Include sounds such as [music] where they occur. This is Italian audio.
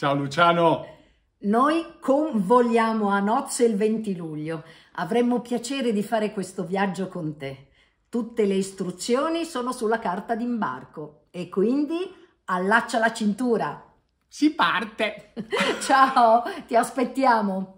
Ciao Luciano! Noi convogliamo a nozze il 20 luglio. Avremmo piacere di fare questo viaggio con te. Tutte le istruzioni sono sulla carta d'imbarco e quindi allaccia la cintura. Si parte! [laughs] Ciao, ti aspettiamo!